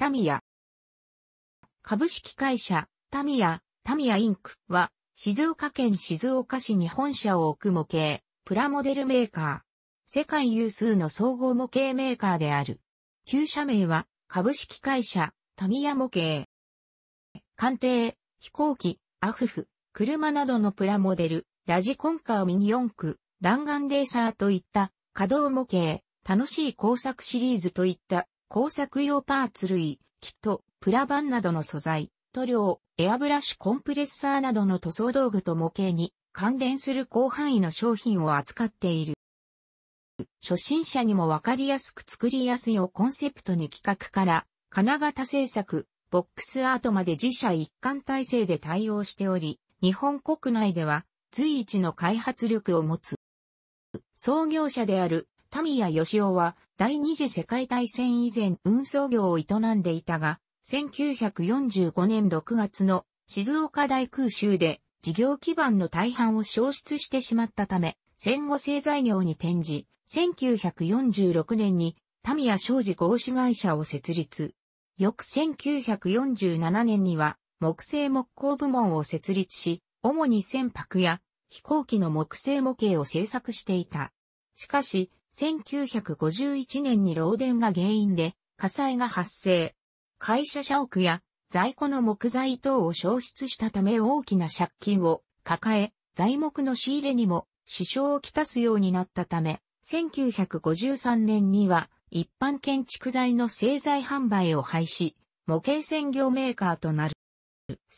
タミヤ。株式会社、タミヤ、タミヤインクは、静岡県静岡市に本社を置く模型、プラモデルメーカー。世界有数の総合模型メーカーである。旧社名は、株式会社、タミヤ模型。艦艇、飛行機、アフフ、車などのプラモデル、ラジコンカーミニ四駆、弾丸レーサーといった、稼働模型、楽しい工作シリーズといった工作用パーツ類、キット、プラ板などの素材、塗料、エアブラシコンプレッサーなどの塗装道具と模型に関連する広範囲の商品を扱っている。初心者にもわかりやすく作りやすいをコンセプトに企画から、金型製作、ボックスアートまで自社一貫体制で対応しており、日本国内では随一の開発力を持つ。創業者であるヤ・ヨ義雄は第二次世界大戦以前運送業を営んでいたが、1945年6月の静岡大空襲で事業基盤の大半を消失してしまったため、戦後製材業に転じ、1946年にミヤ商事合資会社を設立。翌1947年には木製木工部門を設立し、主に船舶や飛行機の木製模型を製作していた。しかし、1951年に漏電が原因で火災が発生。会社社屋や在庫の木材等を消失したため大きな借金を抱え、材木の仕入れにも支障をきたすようになったため、1953年には一般建築材の製材販売を廃止、模型専業メーカーとなる。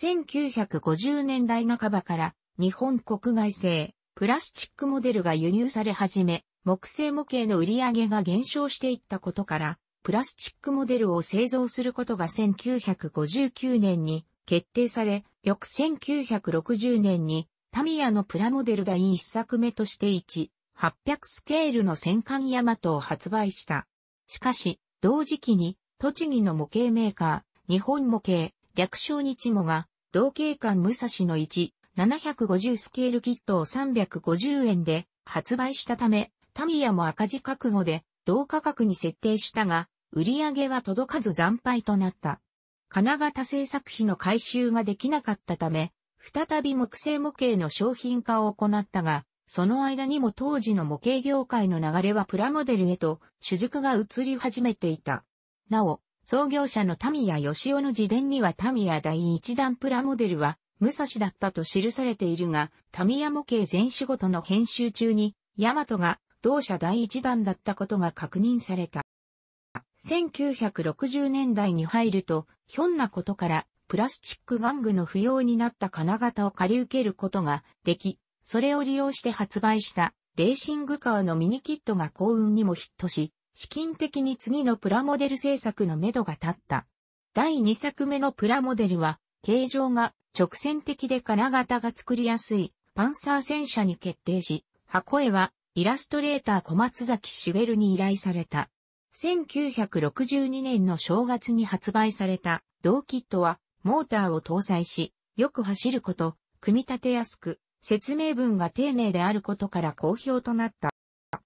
1950年代半ばから日本国外製プラスチックモデルが輸入され始め、木製模型の売り上げが減少していったことから、プラスチックモデルを製造することが1959年に決定され、翌1960年にタミヤのプラモデル第一作目として1、800スケールの戦艦ヤマトを発売した。しかし、同時期に、栃木の模型メーカー、日本模型、略称日模が、同型艦武蔵の1、750スケールキットを350円で発売したため、タミヤも赤字覚悟で同価格に設定したが、売り上げは届かず惨敗となった。金型製作費の回収ができなかったため、再び木製模型の商品化を行ったが、その間にも当時の模型業界の流れはプラモデルへと主軸が移り始めていた。なお、創業者のタミヤシオの自伝にはタミヤ第一弾プラモデルは武蔵だったと記されているが、タミヤ模型全仕事の編集中に、ヤマトが同社第一弾だったことが確認された。1960年代に入ると、ひょんなことからプラスチック玩具の不要になった金型を借り受けることができ、それを利用して発売したレーシングカーのミニキットが幸運にもヒットし、資金的に次のプラモデル制作のめどが立った。第2作目のプラモデルは、形状が直線的で金型が作りやすいパンサー戦車に決定し、箱絵はイラストレーター小松崎ルに依頼された。1962年の正月に発売された、同キットは、モーターを搭載し、よく走ること、組み立てやすく、説明文が丁寧であることから好評となった。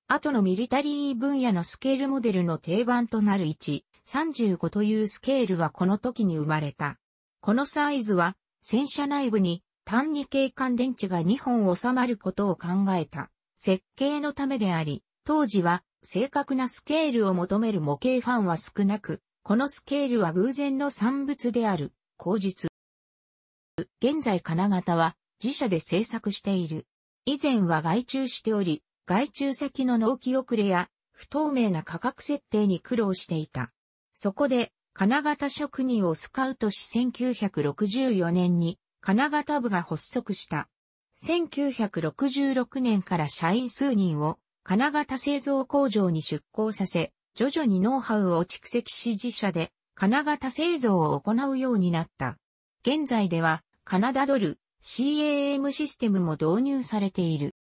後のミリタリー分野のスケールモデルの定番となる1、35というスケールはこの時に生まれた。このサイズは、戦車内部に単二景観電池が2本収まることを考えた。設計のためであり、当時は正確なスケールを求める模型ファンは少なく、このスケールは偶然の産物である、口実。現在金型は自社で製作している。以前は外注しており、外注先の納期遅れや不透明な価格設定に苦労していた。そこで、金型職人をスカウトし1964年に金型部が発足した。1966年から社員数人を金型製造工場に出向させ、徐々にノウハウを蓄積し自社で金型製造を行うようになった。現在ではカナダドル CAM システムも導入されている。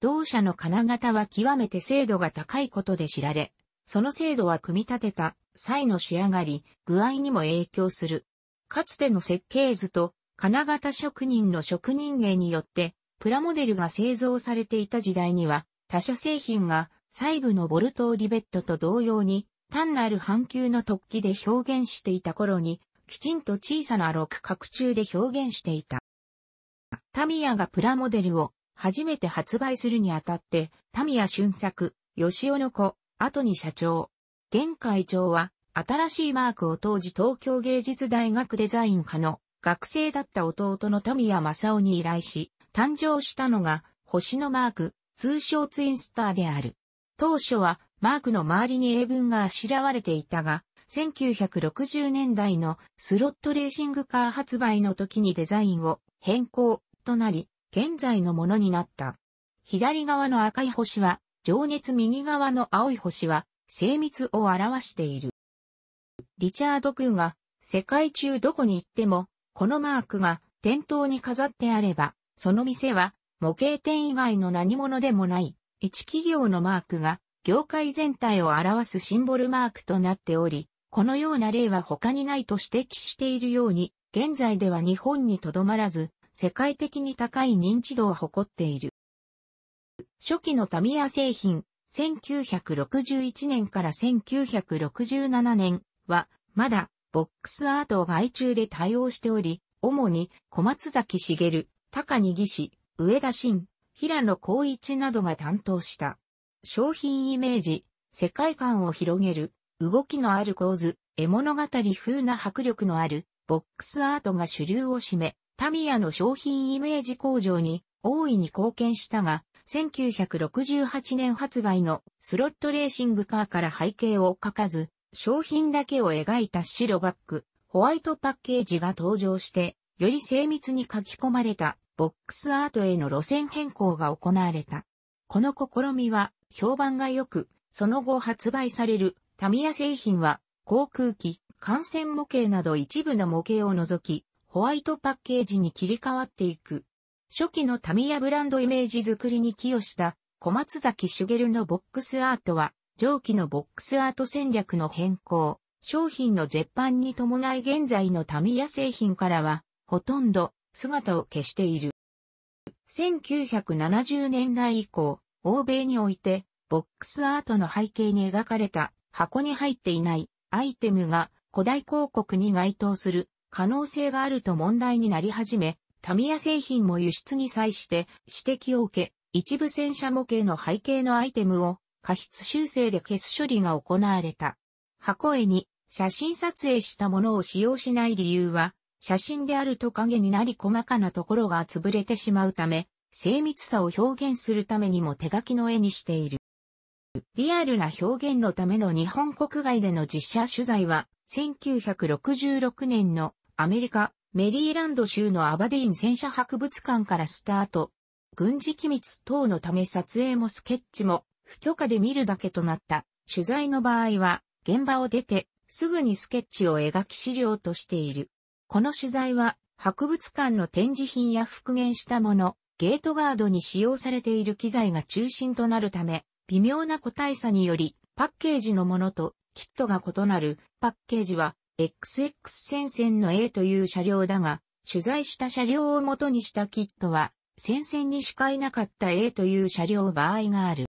同社の金型は極めて精度が高いことで知られ、その精度は組み立てた際の仕上がり、具合にも影響する。かつての設計図と金型職人の職人芸によって、プラモデルが製造されていた時代には、他社製品が細部のボルトをリベットと同様に、単なる半球の突起で表現していた頃に、きちんと小さな六角柱で表現していた。タミヤがプラモデルを初めて発売するにあたって、タミヤ俊作、吉尾の子、後に社長、現会長は、新しいマークを当時東京芸術大学デザイン科の学生だった弟の富谷正夫に依頼し、誕生したのが星のマーク、通称ツインスターである。当初はマークの周りに英文があしらわれていたが、1960年代のスロットレーシングカー発売の時にデザインを変更となり、現在のものになった。左側の赤い星は、情熱右側の青い星は、精密を表している。リチャード・君が、世界中どこに行っても、このマークが店頭に飾ってあれば、その店は模型店以外の何者でもない、一企業のマークが業界全体を表すシンボルマークとなっており、このような例は他にないと指摘しているように、現在では日本にとどまらず、世界的に高い認知度を誇っている。初期のタミヤ製品、1961年から1967年は、まだボックスアートを外注で対応しており、主に小松崎茂、高木義、上田晋、平野光一などが担当した。商品イメージ、世界観を広げる、動きのある構図、絵物語風な迫力のある、ボックスアートが主流を占め、タミヤの商品イメージ向上に大いに貢献したが、1968年発売のスロットレーシングカーから背景を書かず、商品だけを描いた白バッグ、ホワイトパッケージが登場して、より精密に書き込まれたボックスアートへの路線変更が行われた。この試みは評判が良く、その後発売されるタミヤ製品は航空機、感染模型など一部の模型を除き、ホワイトパッケージに切り替わっていく。初期のタミヤブランドイメージ作りに寄与した小松崎茂のボックスアートは上記のボックスアート戦略の変更、商品の絶版に伴い現在のタミヤ製品からは、ほとんど姿を消している。1970年代以降、欧米において、ボックスアートの背景に描かれた箱に入っていないアイテムが古代広告に該当する可能性があると問題になり始め、タミヤ製品も輸出に際して指摘を受け、一部戦車模型の背景のアイテムを過失修正で消す処理が行われた。箱絵に写真撮影したものを使用しない理由は、写真であると影になり細かなところが潰れてしまうため、精密さを表現するためにも手書きの絵にしている。リアルな表現のための日本国外での実写取材は、1966年のアメリカ、メリーランド州のアバディーン戦車博物館からスタート。軍事機密等のため撮影もスケッチも不許可で見るだけとなった取材の場合は、現場を出て、すぐにスケッチを描き資料としている。この取材は、博物館の展示品や復元したもの、ゲートガードに使用されている機材が中心となるため、微妙な個体差により、パッケージのものとキットが異なるパッケージは XX 戦線の A という車両だが、取材した車両を元にしたキットは、戦線にしかいなかった A という車両場合がある。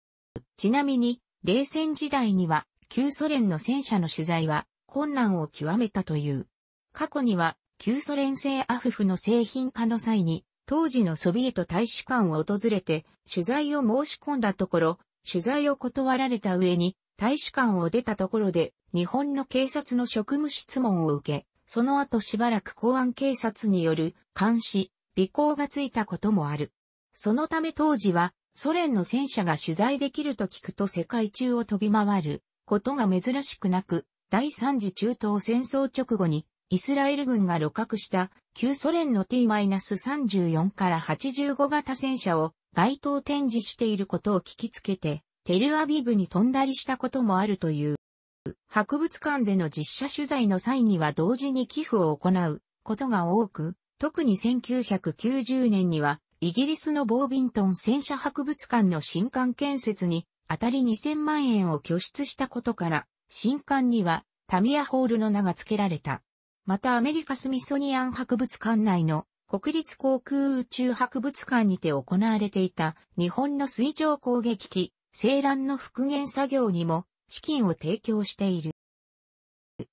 ちなみに、冷戦時代には、旧ソ連の戦車の取材は困難を極めたという。過去には、旧ソ連製アフフの製品化の際に、当時のソビエト大使館を訪れて、取材を申し込んだところ、取材を断られた上に、大使館を出たところで、日本の警察の職務質問を受け、その後しばらく公安警察による監視、尾行がついたこともある。そのため当時は、ソ連の戦車が取材できると聞くと世界中を飛び回ることが珍しくなく、第三次中東戦争直後にイスラエル軍が露獲した旧ソ連の T-34 から85型戦車を街頭展示していることを聞きつけて、テルアビブに飛んだりしたこともあるという。博物館での実写取材の際には同時に寄付を行うことが多く、特に1990年にはイギリスのボービントン戦車博物館の新館建設に、あたり2000万円を拠出したことから、新館にはタミヤホールの名が付けられた。またアメリカスミソニアン博物館内の国立航空宇宙博物館にて行われていた日本の水上攻撃機、西ンの復元作業にも資金を提供している。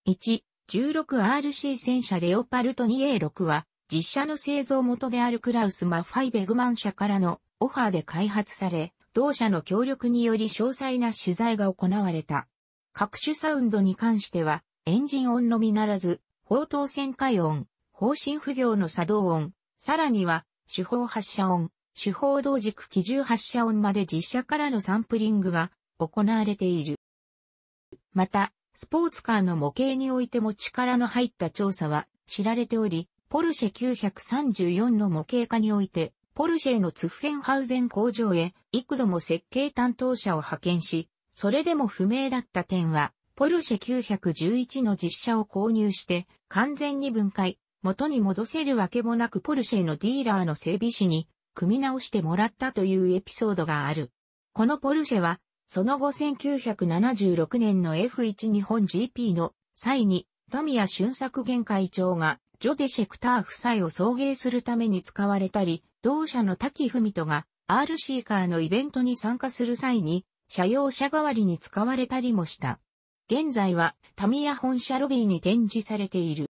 1、16RC 戦車レオパルト 2A6 は実写の製造元であるクラウス・マッファイ・ベグマン社からのオファーで開発され、同社の協力により詳細な取材が行われた。各種サウンドに関しては、エンジン音のみならず、砲塔旋回音、方針不行の作動音、さらには、手法発射音、手法同軸機銃発射音まで実写からのサンプリングが行われている。また、スポーツカーの模型においても力の入った調査は知られており、ポルシェ934の模型化において、ポルシェのツッフェンハウゼン工場へ幾度も設計担当者を派遣し、それでも不明だった点は、ポルシェ911の実車を購入して完全に分解、元に戻せるわけもなくポルシェのディーラーの整備士に組み直してもらったというエピソードがある。このポルシェは、その後1976年の F1 日本 GP の際に、富谷俊作現会長がジョデ・シェクター夫妻を送迎するために使われたり、同社の滝文人が RC カーのイベントに参加する際に、車用車代わりに使われたりもした。現在はタミヤ本社ロビーに展示されている。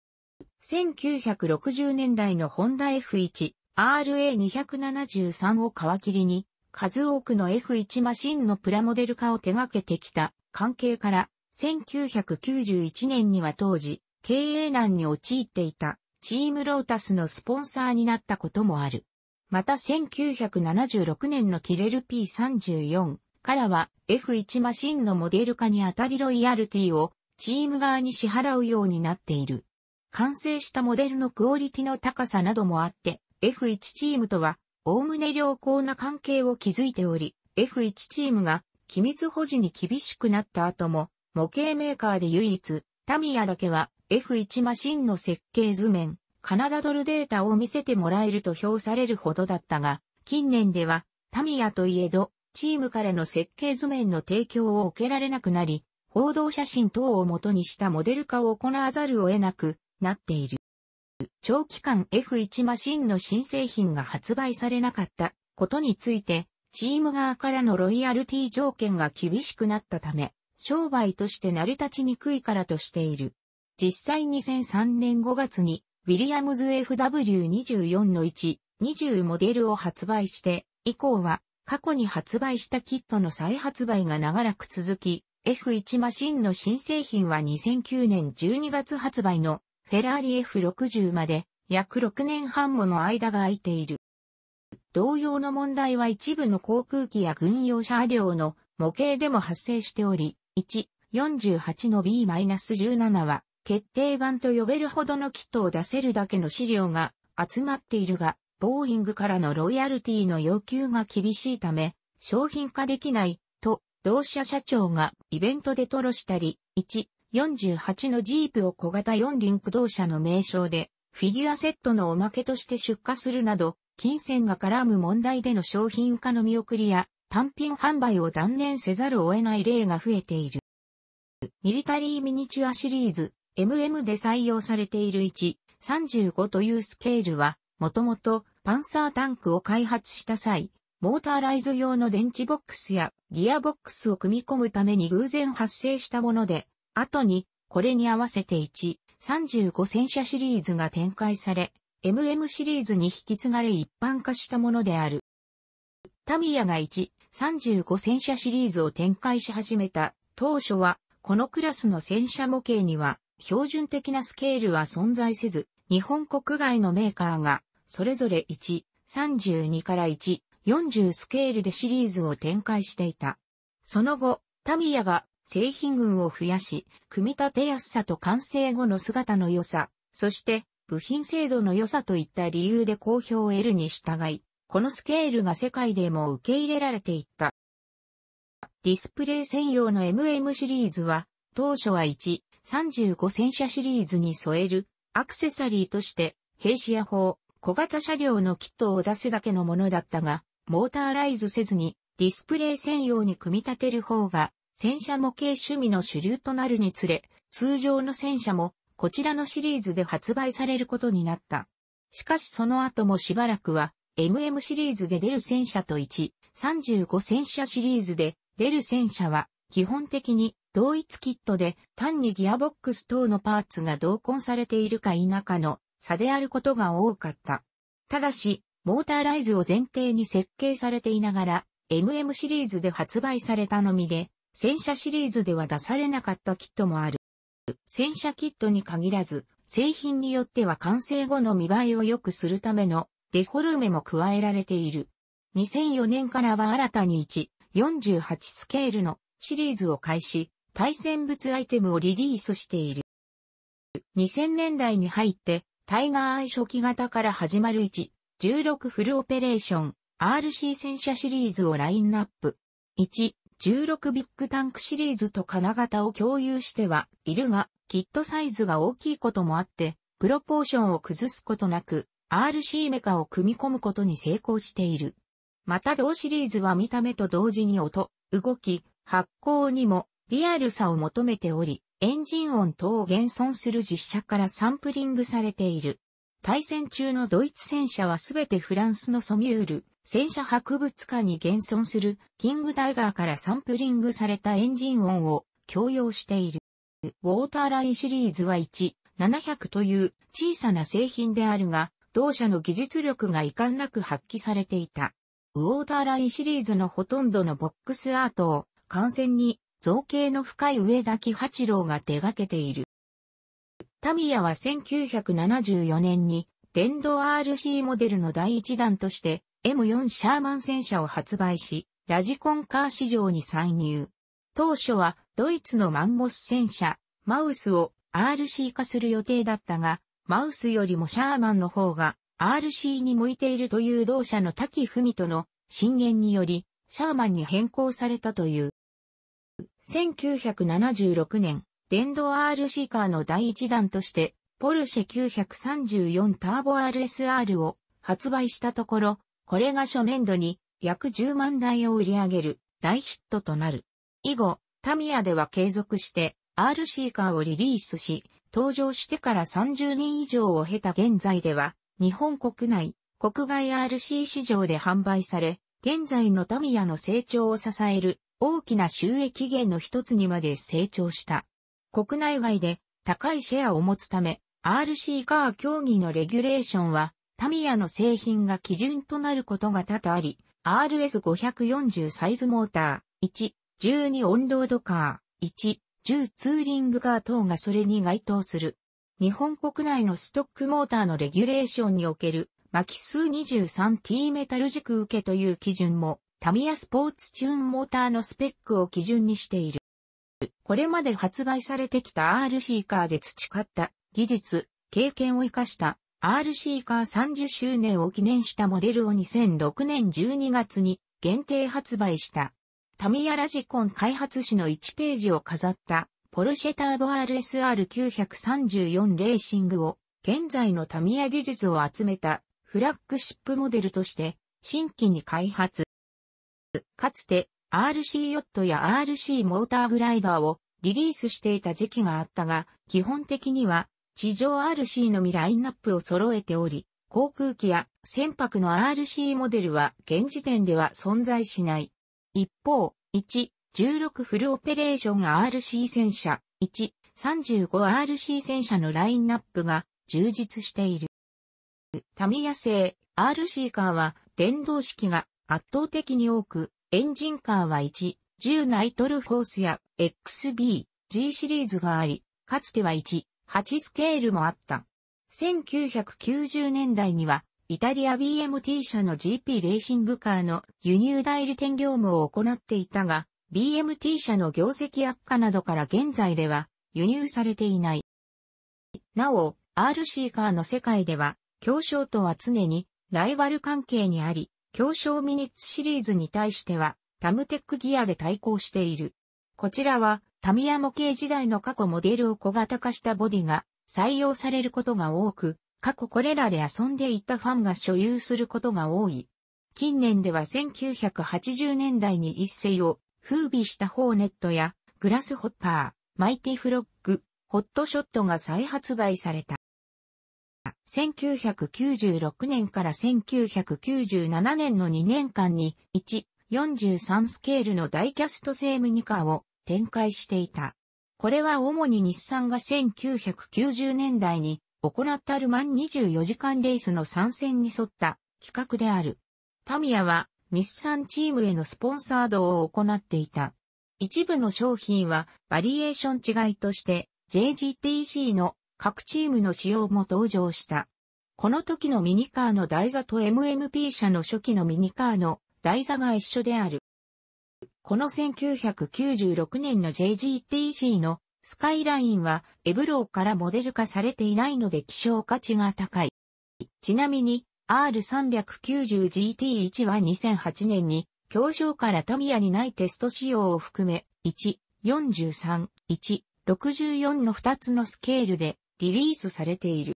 1960年代のホンダ F1、RA273 を皮切りに、数多くの F1 マシンのプラモデル化を手掛けてきた関係から、1991年には当時、経営難に陥っていたチームロータスのスポンサーになったこともある。また1976年のキレル P34 からは F1 マシンのモデル化にあたりロイヤルティをチーム側に支払うようになっている。完成したモデルのクオリティの高さなどもあって F1 チームとはおおむね良好な関係を築いており F1 チームが機密保持に厳しくなった後も模型メーカーで唯一タミヤだけは F1 マシンの設計図面、カナダドルデータを見せてもらえると評されるほどだったが、近年では、タミヤといえど、チームからの設計図面の提供を受けられなくなり、報道写真等を元にしたモデル化を行わざるを得なくなっている。長期間 F1 マシンの新製品が発売されなかったことについて、チーム側からのロイヤルティ条件が厳しくなったため、商売として成り立ちにくいからとしている。実際2003年5月に、ウィリアムズ FW24 の1、20モデルを発売して、以降は、過去に発売したキットの再発売が長らく続き、F1 マシンの新製品は2009年12月発売のフェラーリ F60 まで約6年半もの間が空いている。同様の問題は一部の航空機や軍用車両の模型でも発生しており、1、48の B-17 は決定版と呼べるほどのキットを出せるだけの資料が集まっているが、ボーイングからのロイヤルティの要求が厳しいため、商品化できない、と、同社社長がイベントで吐露したり、1、48のジープを小型4輪駆動車の名称で、フィギュアセットのおまけとして出荷するなど、金銭が絡む問題での商品化の見送りや、単品販売を断念せざるを得ない例が増えている。ミリタリーミニチュアシリーズ、MM で採用されている135というスケールは、もともとパンサータンクを開発した際、モーターライズ用の電池ボックスやギアボックスを組み込むために偶然発生したもので、後にこれに合わせて135戦車シリーズが展開され、MM シリーズに引き継がれ一般化したものである。タミヤが135戦車シリーズを展開し始めた当初は、このクラスの戦車模型には標準的なスケールは存在せず、日本国外のメーカーが、それぞれ1、32から1、40スケールでシリーズを展開していた。その後、タミヤが製品群を増やし、組み立てやすさと完成後の姿の良さ、そして部品精度の良さといった理由で好評を得るに従い、このスケールが世界でも受け入れられていった。ディスプレイ専用の MM シリーズは、当初は1、35戦車シリーズに添えるアクセサリーとして兵士や砲、小型車両のキットを出すだけのものだったが、モーターライズせずにディスプレイ専用に組み立てる方が戦車模型趣味の主流となるにつれ、通常の戦車もこちらのシリーズで発売されることになった。しかしその後もしばらくは MM シリーズで出る戦車と1、35戦車シリーズで出る戦車は基本的に同一キットで単にギアボックス等のパーツが同梱されているか否かの差であることが多かった。ただし、モーターライズを前提に設計されていながら、MM シリーズで発売されたのみで、戦車シリーズでは出されなかったキットもある。戦車キットに限らず、製品によっては完成後の見栄えを良くするためのデフォルメも加えられている。2004年からは新たに1、48スケールのシリーズを開始、対戦物アイテムをリリースしている。2000年代に入って、タイガーアイ初期型から始まる1、16フルオペレーション、RC 戦車シリーズをラインナップ。1、16ビッグタンクシリーズと金型を共有してはいるが、キットサイズが大きいこともあって、プロポーションを崩すことなく、RC メカを組み込むことに成功している。また同シリーズは見た目と同時に音、動き、発光にもリアルさを求めており、エンジン音等を現存する実写からサンプリングされている。対戦中のドイツ戦車はすべてフランスのソミュール、戦車博物館に現存するキングダイガーからサンプリングされたエンジン音を共用している。ウォーターラインシリーズは1、700という小さな製品であるが、同社の技術力が遺憾なく発揮されていた。ウォーターラインシリーズのほとんどのボックスアートを感染に造形の深い上田木八郎が手掛けている。タミヤは1974年に電動 RC モデルの第一弾として M4 シャーマン戦車を発売し、ラジコンカー市場に参入。当初はドイツのマンモス戦車、マウスを RC 化する予定だったが、マウスよりもシャーマンの方が RC に向いているという同社の滝文との進言により、シャーマンに変更されたという。1976年、電動 RC カーの第一弾として、ポルシェ934ターボ RSR を発売したところ、これが初年度に約10万台を売り上げる大ヒットとなる。以後、タミヤでは継続して RC カーをリリースし、登場してから30年以上を経た現在では、日本国内、国外 RC 市場で販売され、現在のタミヤの成長を支える大きな収益源の一つにまで成長した。国内外で高いシェアを持つため、RC カー競技のレギュレーションは、タミヤの製品が基準となることが多々あり、RS540 サイズモーター、1、12オンロードカー、1、10ツーリングカー等がそれに該当する。日本国内のストックモーターのレギュレーションにおける、巻数 23T メタル軸受けという基準もタミヤスポーツチューンモーターのスペックを基準にしている。これまで発売されてきた RC カーで培った技術、経験を活かした RC カー30周年を記念したモデルを2006年12月に限定発売した。タミヤラジコン開発誌の1ページを飾ったポルシェターボ RSR934 レーシングを現在のタミヤ技術を集めたフラッグシップモデルとして新規に開発。かつて RC ヨットや RC モーターグライダーをリリースしていた時期があったが、基本的には地上 RC のみラインナップを揃えており、航空機や船舶の RC モデルは現時点では存在しない。一方、1、16フルオペレーション RC 戦車、1、35RC 戦車のラインナップが充実している。タミヤ製 RC カーは電動式が圧倒的に多く、エンジンカーは1、10ナイトルフォースや XB、G シリーズがあり、かつては1、8スケールもあった。1990年代には、イタリア BMT 社の GP レーシングカーの輸入代理店業務を行っていたが、BMT 社の業績悪化などから現在では輸入されていない。なお、RC カーの世界では、競争とは常にライバル関係にあり、強商ミニッツシリーズに対しては、タムテックギアで対抗している。こちらは、タミヤ模型時代の過去モデルを小型化したボディが採用されることが多く、過去これらで遊んでいたファンが所有することが多い。近年では1980年代に一世を風靡したホーネットやグラスホッパー、マイティフロッグ、ホットショットが再発売された。1996年から1997年の2年間に1、43スケールのダイキャスト製ミニカーを展開していた。これは主に日産が1990年代に行ったルマン24時間レースの参戦に沿った企画である。タミヤは日産チームへのスポンサードを行っていた。一部の商品はバリエーション違いとして JGTC の各チームの仕様も登場した。この時のミニカーの台座と MMP 社の初期のミニカーの台座が一緒である。この1996年の JGTC のスカイラインはエブローからモデル化されていないので希少価値が高い。ちなみに R390GT1 は2008年に教彰からトミヤにないテスト仕様を含め1、43、1、64の2つのスケールでリリースされている。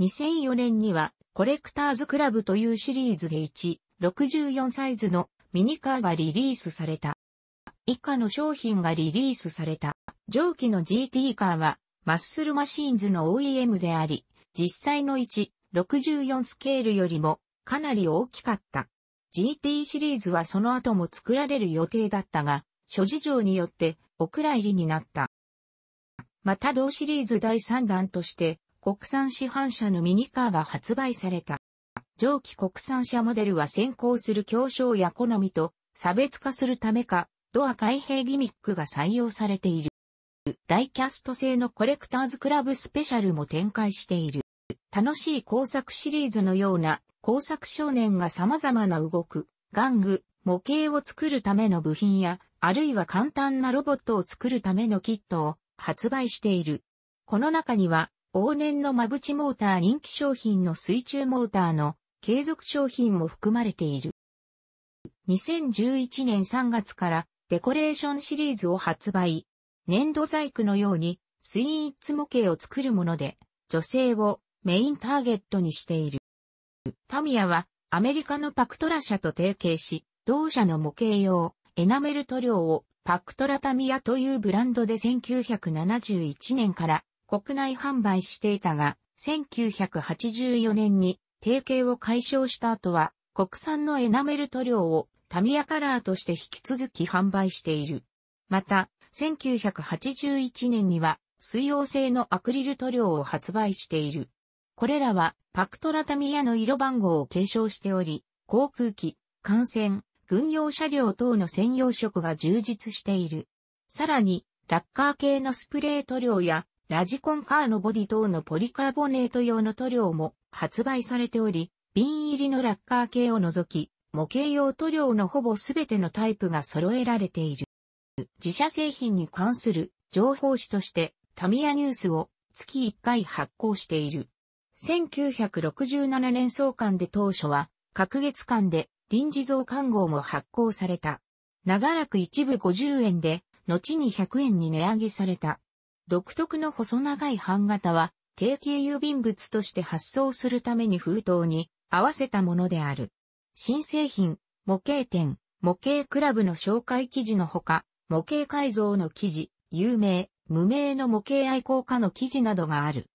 2004年にはコレクターズクラブというシリーズで1、64サイズのミニカーがリリースされた。以下の商品がリリースされた。上記の GT カーはマッスルマシーンズの OEM であり、実際の1、64スケールよりもかなり大きかった。GT シリーズはその後も作られる予定だったが、諸事情によってお蔵入りになった。また同シリーズ第3弾として、国産市販車のミニカーが発売された。上記国産車モデルは先行する競争や好みと差別化するためか、ドア開閉ギミックが採用されている。ダイキャスト製のコレクターズクラブスペシャルも展開している。楽しい工作シリーズのような工作少年が様々な動く、玩具、模型を作るための部品や、あるいは簡単なロボットを作るためのキットを発売している。この中には、往年のマブチモーター人気商品の水中モーターの継続商品も含まれている。2011年3月からデコレーションシリーズを発売。粘土細工のようにスイーツ模型を作るもので、女性をメインターゲットにしている。タミヤはアメリカのパクトラ社と提携し、同社の模型用エナメル塗料をパクトラタミヤというブランドで1971年から国内販売していたが、1984年に提携を解消した後は、国産のエナメル塗料をタミヤカラーとして引き続き販売している。また、1981年には水溶性のアクリル塗料を発売している。これらはパクトラタミヤの色番号を継承しており、航空機、艦船、軍用車両等の専用色が充実している。さらに、ラッカー系のスプレー塗料や、ラジコンカーのボディ等のポリカーボネート用の塗料も発売されており、瓶入りのラッカー系を除き、模型用塗料のほぼすべてのタイプが揃えられている。自社製品に関する情報誌として、タミヤニュースを月1回発行している。1967年創刊で当初は、各月間で臨時増刊号も発行された。長らく一部50円で、後に100円に値上げされた。独特の細長い版型は、定期郵便物として発送するために封筒に合わせたものである。新製品、模型店、模型クラブの紹介記事のほか、模型改造の記事、有名、無名の模型愛好家の記事などがある。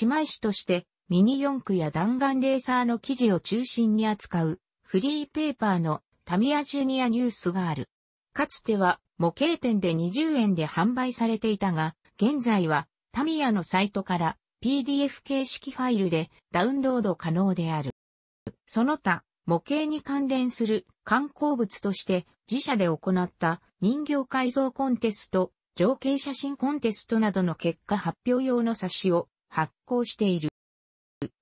姉妹種として、ミニ四駆や弾丸レーサーの記事を中心に扱うフリーペーパーのタミヤジュニアニュースがある。かつては模型店で20円で販売されていたが、現在はタミヤのサイトから PDF 形式ファイルでダウンロード可能である。その他、模型に関連する観光物として自社で行った人形改造コンテスト、情景写真コンテストなどの結果発表用の冊子を発行している。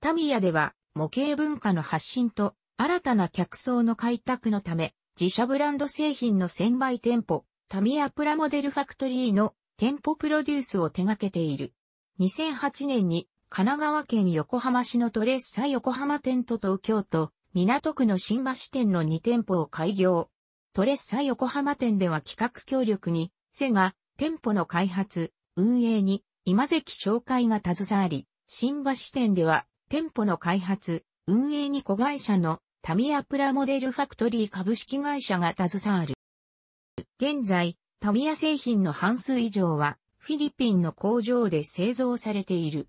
タミヤでは模型文化の発信と新たな客層の開拓のため、自社ブランド製品の専売店舗、タミヤプラモデルファクトリーの店舗プロデュースを手掛けている。2008年に神奈川県横浜市のトレッサ横浜店と東京都港区の新橋店の2店舗を開業。トレッサ横浜店では企画協力に、セガ、店舗の開発、運営に、今関紹介が携わり、新橋店では、店舗の開発、運営に子会社のタミヤプラモデルファクトリー株式会社が携わる。現在、タミヤ製品の半数以上はフィリピンの工場で製造されている。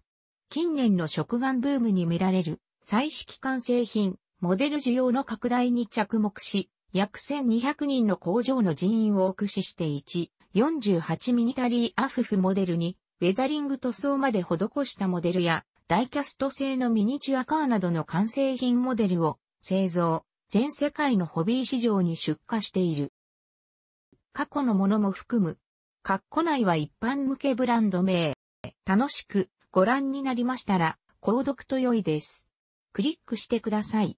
近年の食玩ブームに見られる彩色管製品、モデル需要の拡大に着目し、約1200人の工場の人員を駆使して1、48ミニタリーアフフモデルに、ウェザリング塗装まで施したモデルや、ダイキャスト製のミニチュアカーなどの完成品モデルを製造、全世界のホビー市場に出荷している。過去のものも含む、カッコ内は一般向けブランド名。楽しくご覧になりましたら、購読と良いです。クリックしてください。